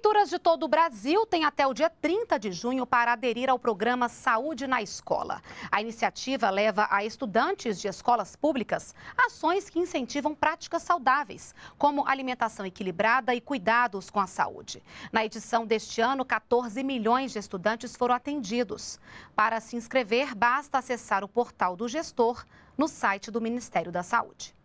Prefeituras de todo o Brasil têm até o dia 30 de junho para aderir ao programa Saúde na Escola. A iniciativa leva a estudantes de escolas públicas ações que incentivam práticas saudáveis, como alimentação equilibrada e cuidados com a saúde. Na edição deste ano, 14 milhões de estudantes foram atendidos. Para se inscrever, basta acessar o portal do gestor no site do Ministério da Saúde.